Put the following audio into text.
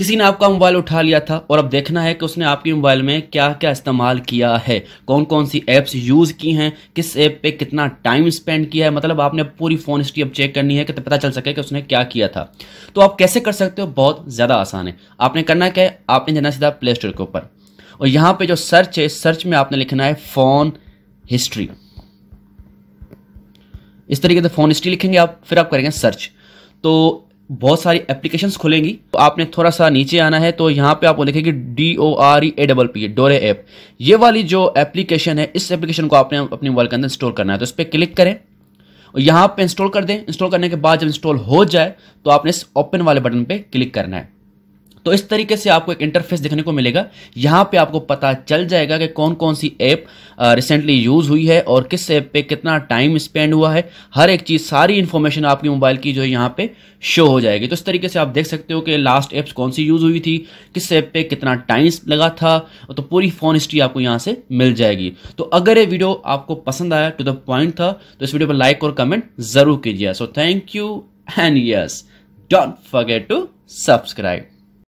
किसी ने आपका मोबाइल उठा लिया था और अब देखना है कि उसने आपके मोबाइल में क्या क्या इस्तेमाल किया है कौन कौन सी ऐप्स यूज़ की हैं किस ऐप पे कितना टाइम स्पेंड किया है मतलब आपने पूरी फ़ोन हिस्ट्री अब चेक करनी है कि पता चल सके कि उसने क्या किया था तो आप कैसे कर सकते हो बहुत ज़्यादा आसान है आपने करना क्या है आपने जाना सीधा प्ले स्टोर के ऊपर और यहाँ पर जो सर्च है सर्च में आपने लिखना है फ़ोन हिस्ट्री इस तरीके से फ़ोन हिस्ट्री लिखेंगे आप फिर आप करेंगे सर्च तो बहुत सारी एप्लीकेशंस खुलेंगी तो आपने थोड़ा सा नीचे आना है तो यहाँ पे आपको लिखेगी D O R E A double P Dore app ये वाली जो एप्लीकेशन है इस एप्लीकेशन को आपने अपने मोबाइल के अंदर इंस्टॉल करना है तो इस पर क्लिक करें और यहाँ पे इंस्टॉल कर दें इंस्टॉल करने के बाद जब इंस्टॉल हो जाए तो आपने इस ओपन वाले बटन पर क्लिक करना है तो इस तरीके से आपको एक इंटरफेस देखने को मिलेगा यहाँ पे आपको पता चल जाएगा कि कौन कौन सी ऐप रिसेंटली यूज़ हुई है और किस ऐप पे कितना टाइम स्पेंड हुआ है हर एक चीज़ सारी इन्फॉर्मेशन आपके मोबाइल की जो है यहाँ पे शो हो जाएगी तो इस तरीके से आप देख सकते हो कि लास्ट ऐप्स कौन सी यूज़ हुई थी किस ऐप पे कितना टाइम लगा था तो पूरी फ़ोन हिस्ट्री आपको यहाँ से मिल जाएगी तो अगर ये वीडियो आपको पसंद आया टू द पॉइंट था तो इस वीडियो पर लाइक और कमेंट ज़रूर कीजिए so thank you and yes don't forget to subscribe